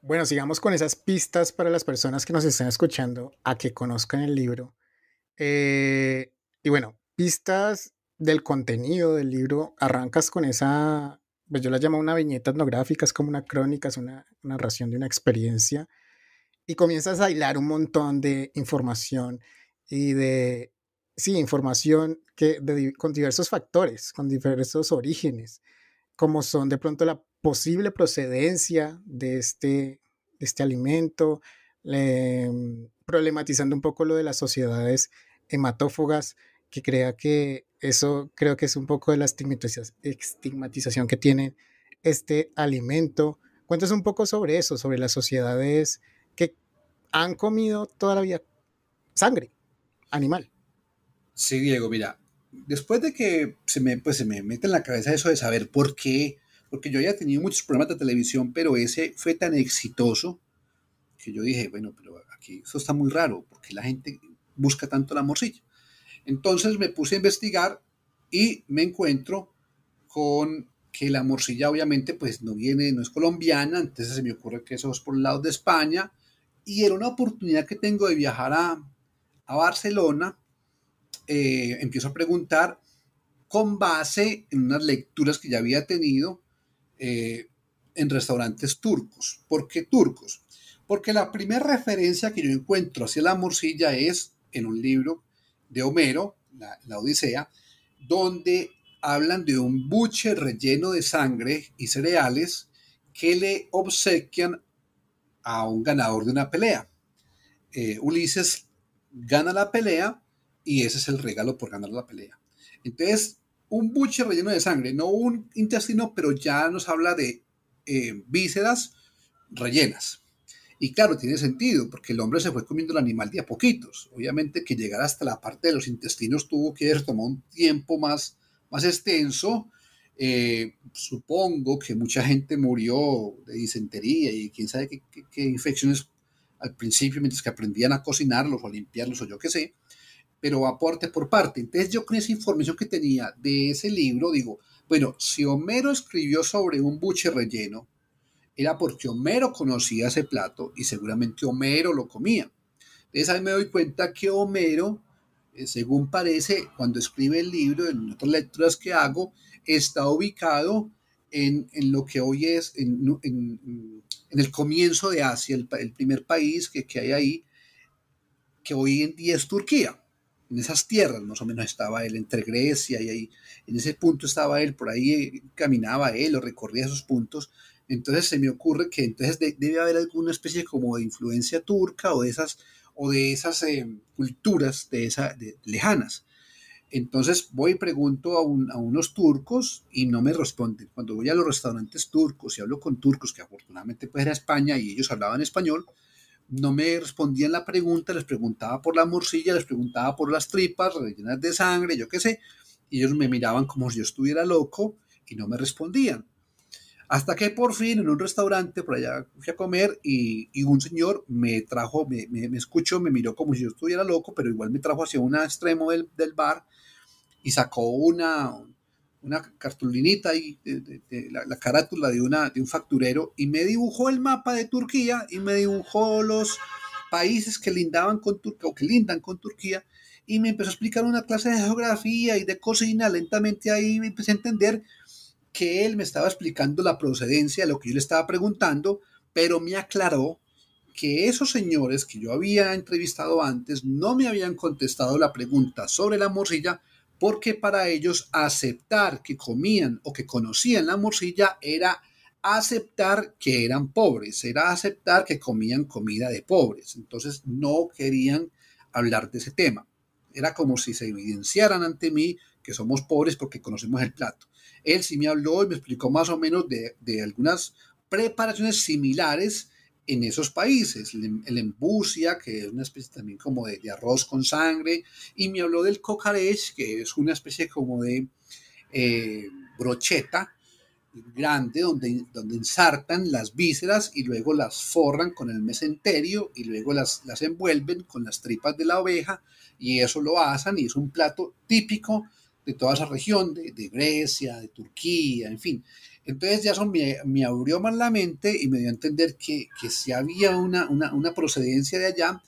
Bueno, sigamos con esas pistas para las personas que nos están escuchando a que conozcan el libro. Eh, y bueno, pistas del contenido del libro, arrancas con esa, pues yo la llamo una viñeta etnográfica, es como una crónica, es una, narración de una experiencia, y comienzas a hilar un montón de información y de, sí, información que con diversos factores, con diversos orígenes, como son de pronto la posible procedencia de este, este alimento, mm, problematizando un poco lo de las sociedades hematófugas que crea que eso creo que es un poco de la estigmatización que tiene este alimento. Cuéntanos un poco sobre eso, sobre las sociedades que han comido toda la vida sangre animal. Sí, Diego, mira, después de que se me, pues, se me mete en la cabeza eso de saber por qué porque yo había tenido muchos programas de televisión, pero ese fue tan exitoso que yo dije, bueno, pero aquí eso está muy raro, porque la gente busca tanto la morcilla. Entonces me puse a investigar y me encuentro con que la morcilla obviamente pues no viene, no es colombiana, entonces se me ocurre que eso es por el lado de España y era una oportunidad que tengo de viajar a, a Barcelona, eh, empiezo a preguntar con base en unas lecturas que ya había tenido eh, en restaurantes turcos. ¿Por qué turcos? Porque la primera referencia que yo encuentro hacia la morcilla es en un libro de Homero, la, Odisea, donde hablan de un buche relleno de sangre y cereales que le obsequian a un ganador de una pelea. Eh, Ulises gana la pelea y ese es el regalo por ganar la pelea. Entonces, un buche relleno de sangre, no un intestino, pero ya nos habla de eh, vísceras rellenas. Y claro, tiene sentido, porque el hombre se fue comiendo el animal de a poquitos. Obviamente que llegar hasta la parte de los intestinos tuvo que tomar un tiempo más, más extenso. Eh, supongo que mucha gente murió de disentería y quién sabe qué, infecciones al principio, mientras que aprendían a cocinarlos o limpiarlos o yo qué sé pero va aporte por parte. Entonces yo con esa información que tenía de ese libro, digo, bueno, si Homero escribió sobre un buche relleno, era porque Homero conocía ese plato y seguramente Homero lo comía. Entonces ahí me doy cuenta que Homero, eh, según parece, cuando escribe el libro, en otras lecturas que hago, está ubicado en, lo que hoy es, en, el comienzo de Asia, el, primer país que, que hay ahí, que hoy en día es Turquía en esas tierras más o menos estaba él, entre Grecia y ahí, en ese punto estaba él, por ahí eh, caminaba él o recorría esos puntos. Entonces se me ocurre que entonces debe haber alguna especie como de influencia turca o de esas, o de esas eh, culturas de esa, lejanas. Entonces voy y pregunto a, a, unos turcos y no me responden. Cuando voy a los restaurantes turcos y hablo con turcos, que afortunadamente pues era España y ellos hablaban español, no me respondían la pregunta, les preguntaba por la morcilla, les preguntaba por las tripas rellenas de sangre, yo qué sé, y ellos me miraban como si yo estuviera loco y no me respondían. Hasta que por fin en un restaurante por allá fui a comer y, un señor me trajo, me, escuchó, me miró como si yo estuviera loco, pero igual me trajo hacia un extremo del, del bar y sacó una, una cartulinita ahí, la, carátula de, una, de un facturero, y me dibujó el mapa de Turquía y me dibujó los países que lindaban con Turquía o que lindan con Turquía, y me empezó a explicar una clase de geografía y de cocina. Lentamente ahí me empecé a entender que él me estaba explicando la procedencia de lo que yo le estaba preguntando, pero me aclaró que esos señores que yo había entrevistado antes no me habían contestado la pregunta sobre la morcilla, porque para ellos aceptar que comían o que conocían la morcilla era aceptar que eran pobres, era aceptar que comían comida de pobres. Entonces no querían hablar de ese tema. Era como si se evidenciaran ante mí que somos pobres porque conocemos el plato. Él sí me habló y me explicó más o menos de, algunas preparaciones similares en esos países, em, el, embusia, que es una especie también como de, arroz con sangre, y me habló del cocarech, que es una especie como de eh, brocheta grande donde, donde ensartan las vísceras y luego las forran con el mesenterio y luego las, envuelven con las tripas de la oveja y eso lo asan y es un plato típico de toda esa región, de Grecia, de Turquía, en fin. Entonces ya eso me, abrió más la mente y me dio a entender que, que sí había una, procedencia de allá,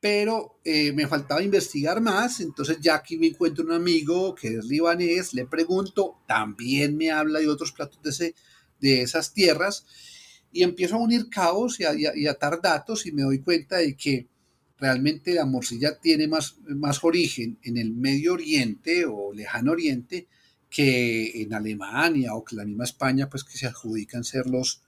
pero eh, me faltaba investigar más, entonces ya aquí me encuentro un amigo que es libanés, le pregunto, también me habla de otros platos de, de esas tierras, y empiezo a unir cabos y, a, atar datos y me doy cuenta de que realmente la morcilla tiene más, más origen en el Medio Oriente o Lejano Oriente, que en Alemania o que la misma España, pues que se adjudican ser los,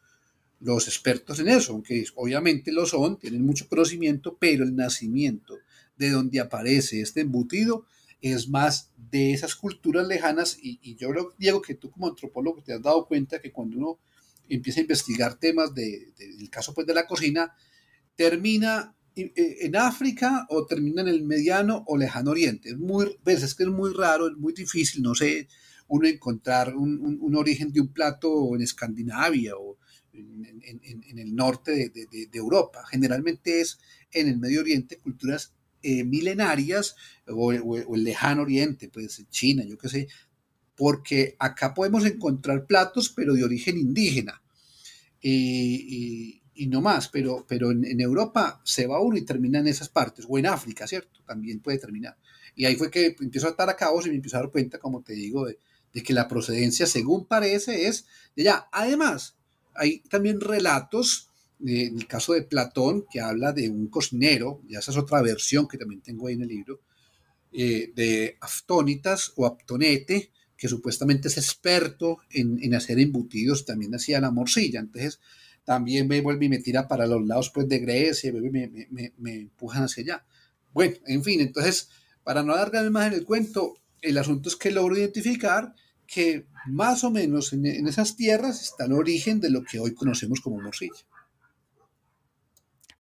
los expertos en eso, aunque obviamente lo son, tienen mucho conocimiento, pero el nacimiento de donde aparece este embutido es más de esas culturas lejanas y, yo creo, Diego, que tú como antropólogo te has dado cuenta que cuando uno empieza a investigar temas de, del caso pues de la cocina, termina e, en África o termina en el mediano o lejano oriente. Es muy, veces pues, que es muy raro, es muy difícil, no sé, uno encontrar un, origen de un plato en Escandinavia o en, el norte de, Europa. Generalmente es en el Medio Oriente culturas eh, milenarias o, el lejano Oriente, pues China, yo qué sé, porque acá podemos encontrar platos, pero de origen indígena. Y, no más, pero, pero en, Europa se va uno y termina en esas partes, o en África, ¿cierto? También puede terminar. Y ahí fue que empiezo a estar a cabo, y me empiezo a dar cuenta, como te digo, de, que la procedencia, según parece, es de allá. Además, hay también relatos, eh, en el caso de Platón, que habla de un cocinero, y esa es otra versión que también tengo ahí en el libro, eh, de Aftónitas o Aptonete, que supuestamente es experto en, hacer embutidos, también hacía la morcilla. Entonces, también me vuelve y me tira para los lados pues, de Grecia, me, me empujan hacia allá. Bueno, en fin, entonces, para no alargarme más en el cuento, el asunto es que logro identificar que más o menos en, esas tierras está el origen de lo que hoy conocemos como morcilla.